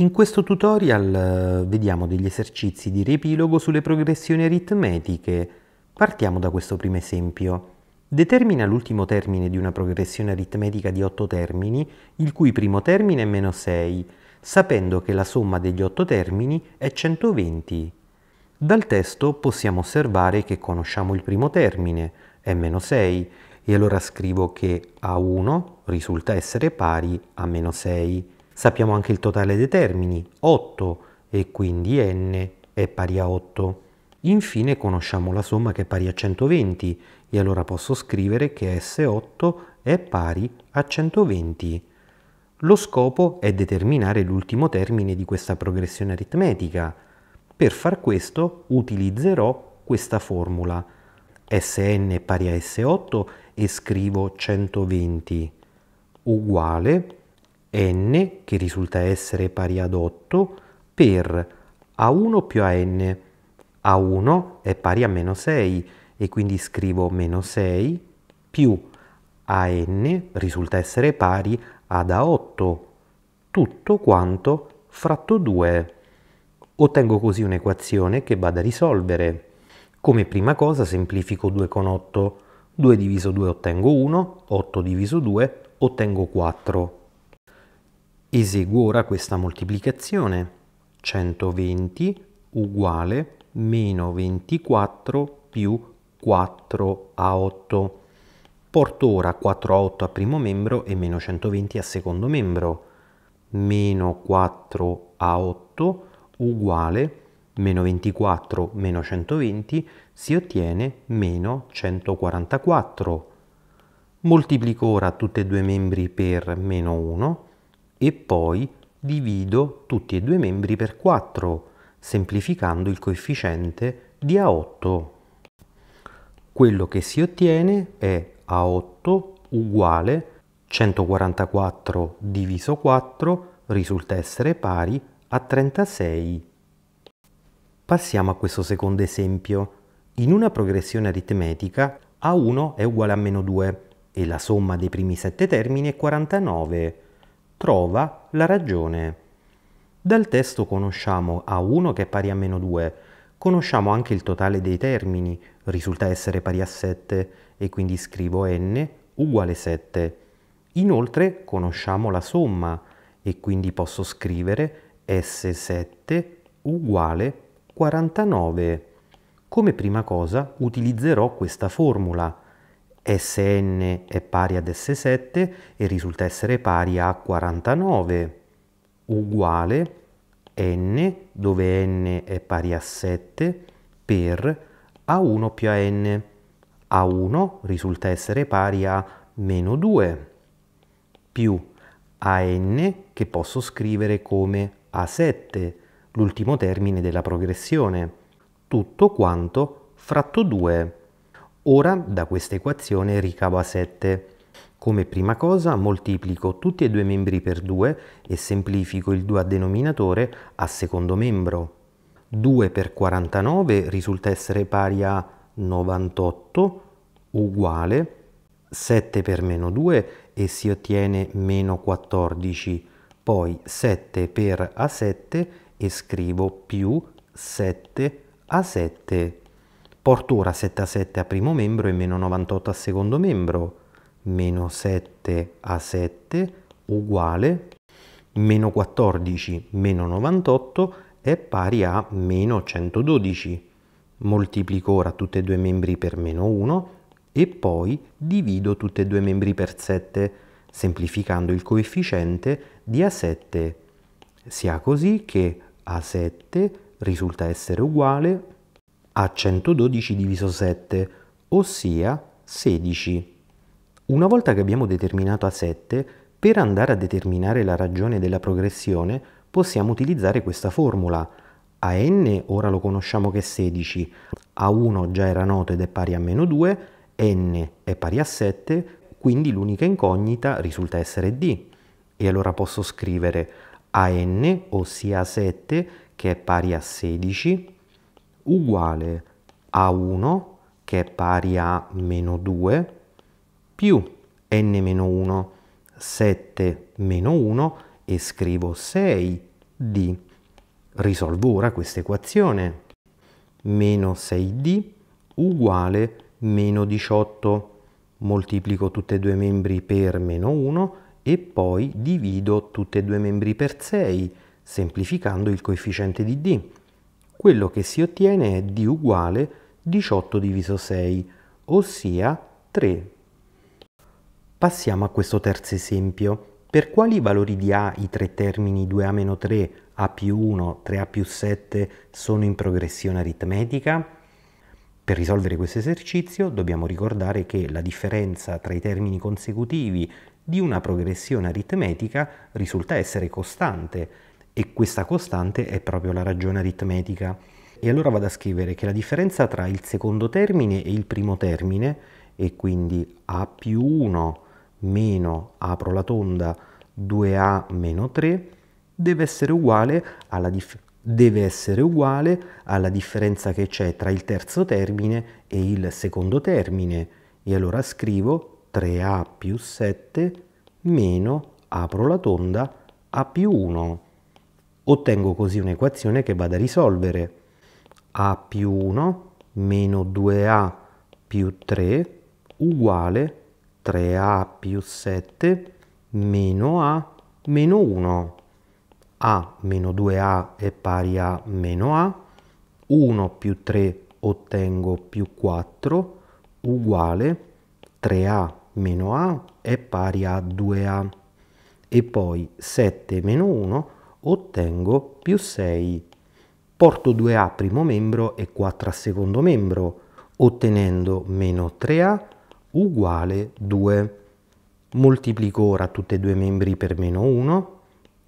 In questo tutorial eh, vediamo degli esercizi di riepilogo sulle progressioni aritmetiche. Partiamo da questo primo esempio. Determina l'ultimo termine di una progressione aritmetica di 8 termini, il cui primo termine è meno 6, sapendo che la somma degli 8 termini è 120. Dal testo possiamo osservare che conosciamo il primo termine, è meno 6, e allora scrivo che A1 risulta essere pari a meno 6 Sappiamo anche il totale dei termini, 8, e quindi n è pari a 8. Infine conosciamo la somma che è pari a 120 e allora posso scrivere che S8 è pari a 120. Lo scopo è determinare l'ultimo termine di questa progressione aritmetica. Per far questo utilizzerò questa formula. Sn è pari a S8 e scrivo 120 uguale n, che risulta essere pari ad 8, per a1 più an. a1 è pari a meno 6 e quindi scrivo meno 6 più an risulta essere pari ad a8, tutto quanto fratto 2. Ottengo così un'equazione che vado a risolvere. Come prima cosa semplifico 2 con 8. 2 diviso 2 ottengo 1, 8 diviso 2 ottengo 4. Eseguo ora questa moltiplicazione. 120 uguale meno 24 più 4 a 8. Porto ora 4 a 8 a primo membro e meno 120 a secondo membro. Meno 4 a 8 uguale meno 24 meno 120 si ottiene meno 144. Moltiplico ora tutti e due i membri per meno 1 e poi divido tutti e due i membri per 4, semplificando il coefficiente di A8. Quello che si ottiene è A8 uguale 144 diviso 4 risulta essere pari a 36. Passiamo a questo secondo esempio. In una progressione aritmetica A1 è uguale a meno 2 e la somma dei primi 7 termini è 49 trova la ragione. Dal testo conosciamo A1 che è pari a meno 2, conosciamo anche il totale dei termini, risulta essere pari a 7 e quindi scrivo n uguale 7. Inoltre conosciamo la somma e quindi posso scrivere S7 uguale 49. Come prima cosa utilizzerò questa formula Sn è pari ad S7 e risulta essere pari a 49 uguale n dove n è pari a 7 per a1 più an. a1 risulta essere pari a meno 2 più an che posso scrivere come a7, l'ultimo termine della progressione, tutto quanto fratto 2. Ora da questa equazione ricavo a 7. Come prima cosa moltiplico tutti e due i membri per 2 e semplifico il 2 a denominatore a secondo membro. 2 per 49 risulta essere pari a 98 uguale 7 per meno 2 e si ottiene meno 14, poi 7 per A7 e scrivo più 7 A7 Porto ora 7 a 7 a primo membro e meno 98 a secondo membro, meno 7 a 7 uguale meno 14 meno 98 è pari a meno 112. Moltiplico ora tutti e due i membri per meno 1 e poi divido tutti e due i membri per 7, semplificando il coefficiente di A7. Sia così che A7 risulta essere uguale a 112 diviso 7, ossia 16. Una volta che abbiamo determinato A7, per andare a determinare la ragione della progressione possiamo utilizzare questa formula. A n ora lo conosciamo che è 16, A1 già era noto ed è pari a meno 2, n è pari a 7, quindi l'unica incognita risulta essere d. E allora posso scrivere a n, ossia a 7, che è pari a 16, uguale a 1 che è pari a meno 2 più n meno 1 7 meno 1 e scrivo 6d. Risolvo ora questa equazione. Meno 6d uguale meno 18. Moltiplico tutti e due i membri per meno 1 e poi divido tutti e due i membri per 6, semplificando il coefficiente di d quello che si ottiene è d uguale 18 diviso 6, ossia 3. Passiamo a questo terzo esempio. Per quali valori di A i tre termini 2A-3, A più 1, 3A più 7 sono in progressione aritmetica? Per risolvere questo esercizio dobbiamo ricordare che la differenza tra i termini consecutivi di una progressione aritmetica risulta essere costante e questa costante è proprio la ragione aritmetica. E allora vado a scrivere che la differenza tra il secondo termine e il primo termine, e quindi a più 1 meno, apro la tonda, 2a meno 3, deve essere uguale alla differenza deve essere uguale alla differenza che c'è tra il terzo termine e il secondo termine. E allora scrivo 3a più 7 meno, apro la tonda, a più 1. Ottengo così un'equazione che vado a risolvere a più 1 meno 2a più 3 uguale 3a più 7 meno a meno 1. a meno 2a è pari a meno a. 1 più 3 ottengo più 4 uguale 3a meno a è pari a 2a. E poi 7 meno 1 ottengo più 6. Porto 2A primo membro e 4 a secondo membro, ottenendo meno 3A uguale 2. Moltiplico ora tutti e due i membri per meno 1,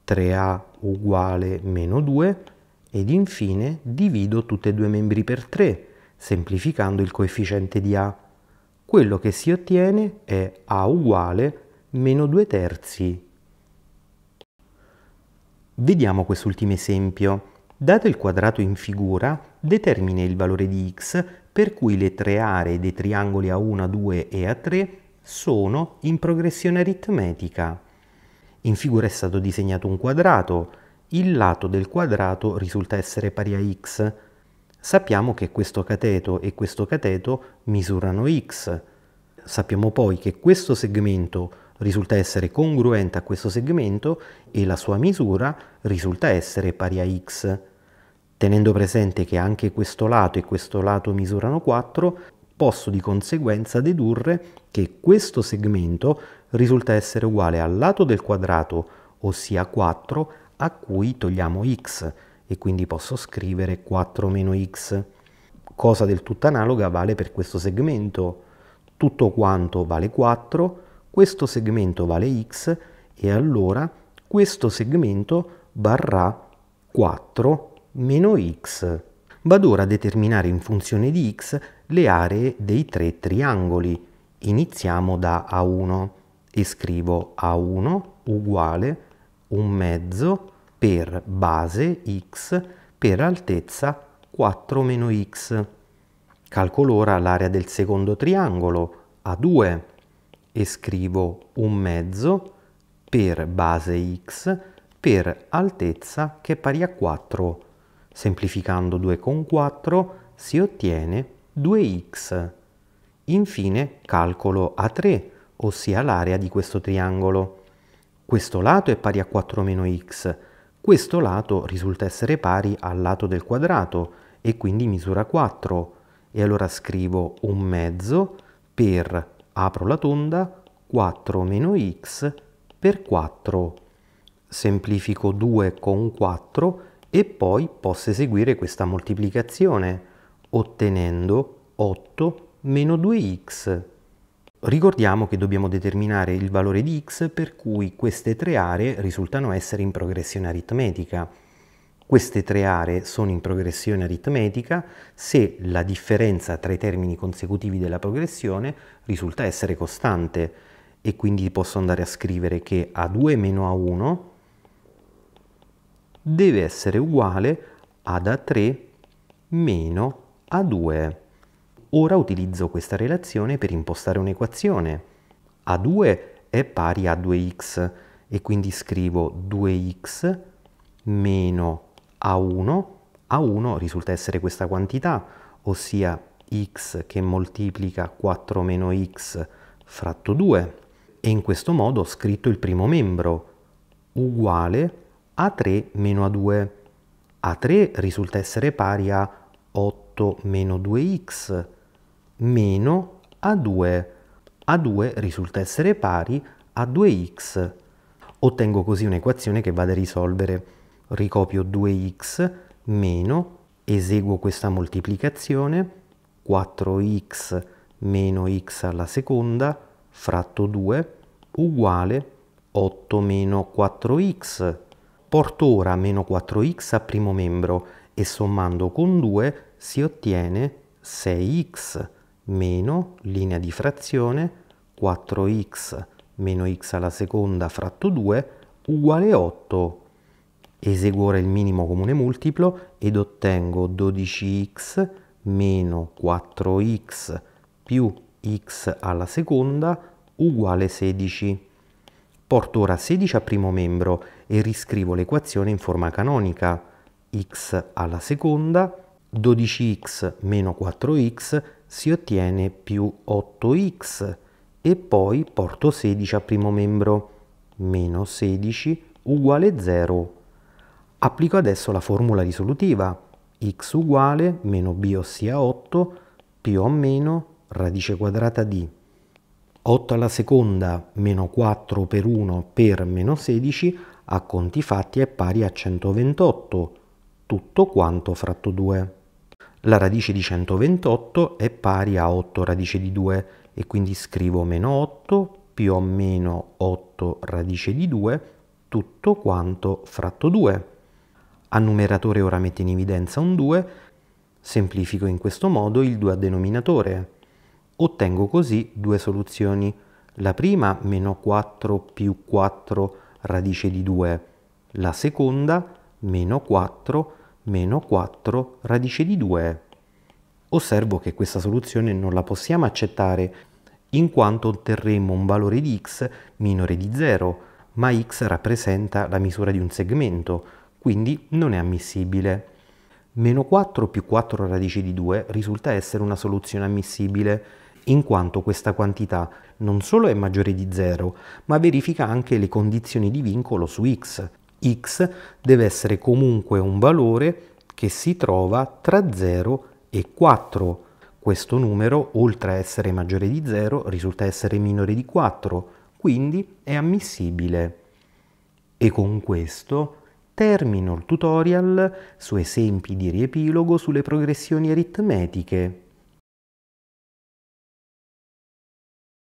3A uguale meno 2 ed infine divido tutti e due i membri per 3, semplificando il coefficiente di A. Quello che si ottiene è A uguale meno 2 terzi Vediamo quest'ultimo esempio. Dato il quadrato in figura, determina il valore di x per cui le tre aree dei triangoli A1, A2 e A3 sono in progressione aritmetica. In figura è stato disegnato un quadrato, il lato del quadrato risulta essere pari a x. Sappiamo che questo cateto e questo cateto misurano x. Sappiamo poi che questo segmento risulta essere congruente a questo segmento e la sua misura risulta essere pari a x. Tenendo presente che anche questo lato e questo lato misurano 4, posso di conseguenza dedurre che questo segmento risulta essere uguale al lato del quadrato, ossia 4, a cui togliamo x, e quindi posso scrivere 4 meno x. Cosa del tutto analoga vale per questo segmento. Tutto quanto vale 4, questo segmento vale x e allora questo segmento varrà 4 meno x. Vado ora a determinare in funzione di x le aree dei tre triangoli. Iniziamo da A1 e scrivo A1 uguale 1 mezzo per base x per altezza 4 meno x. Calcolo ora l'area del secondo triangolo, A2 e scrivo un mezzo per base x per altezza che è pari a 4. Semplificando 2 con 4 si ottiene 2x. Infine calcolo A3, ossia l'area di questo triangolo. Questo lato è pari a 4 meno x, questo lato risulta essere pari al lato del quadrato e quindi misura 4. E allora scrivo un mezzo per apro la tonda, 4 meno x per 4. Semplifico 2 con 4 e poi posso eseguire questa moltiplicazione ottenendo 8 meno 2x. Ricordiamo che dobbiamo determinare il valore di x per cui queste tre aree risultano essere in progressione aritmetica. Queste tre aree sono in progressione aritmetica se la differenza tra i termini consecutivi della progressione risulta essere costante e quindi posso andare a scrivere che A2 meno A1 deve essere uguale ad A3 meno A2. Ora utilizzo questa relazione per impostare un'equazione. A2 è pari a 2x e quindi scrivo 2x meno 2 a1, A1 risulta essere questa quantità, ossia x che moltiplica 4 meno x fratto 2 e in questo modo ho scritto il primo membro uguale a 3 meno a 2. A3 risulta essere pari a 8 meno 2x meno A2. A2 risulta essere pari a 2x. Ottengo così un'equazione che vado a risolvere ricopio 2x meno, eseguo questa moltiplicazione, 4x meno x alla seconda fratto 2 uguale 8 meno 4x. Porto ora meno 4x a primo membro e sommando con 2 si ottiene 6x meno linea di frazione 4x meno x alla seconda fratto 2 uguale 8 eseguo ora il minimo comune multiplo ed ottengo 12x meno 4x più x alla seconda uguale 16. Porto ora 16 a primo membro e riscrivo l'equazione in forma canonica x alla seconda 12x meno 4x si ottiene più 8x e poi porto 16 a primo membro meno 16 uguale 0 Applico adesso la formula risolutiva x uguale meno b ossia 8 più o meno radice quadrata di 8 alla seconda meno 4 per 1 per meno 16 a conti fatti è pari a 128 tutto quanto fratto 2. La radice di 128 è pari a 8 radice di 2 e quindi scrivo meno 8 più o meno 8 radice di 2 tutto quanto fratto 2. A numeratore ora metto in evidenza un 2, semplifico in questo modo il 2 a denominatore. Ottengo così due soluzioni. La prima meno 4 più 4 radice di 2, la seconda meno 4 meno 4 radice di 2. Osservo che questa soluzione non la possiamo accettare in quanto otterremo un valore di x minore di 0, ma x rappresenta la misura di un segmento, quindi non è ammissibile. Meno 4 più 4 radice di 2 risulta essere una soluzione ammissibile, in quanto questa quantità non solo è maggiore di 0, ma verifica anche le condizioni di vincolo su x. x deve essere comunque un valore che si trova tra 0 e 4. Questo numero, oltre a essere maggiore di 0, risulta essere minore di 4, quindi è ammissibile. E con questo Termino il tutorial su esempi di riepilogo sulle progressioni aritmetiche.